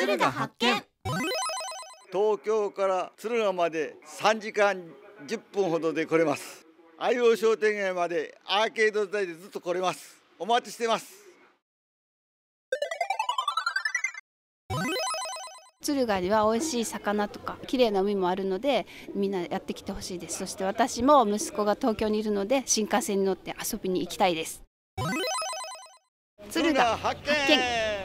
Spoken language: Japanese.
敦賀発見東京から敦賀まで3時間10分ほどで来れます愛王商店街までアーケード台でずっと来れますお待ちしてます敦賀には美味しい魚とか綺麗な海もあるのでみんなやってきてほしいですそして私も息子が東京にいるので新幹線に乗って遊びに行きたいです敦賀発見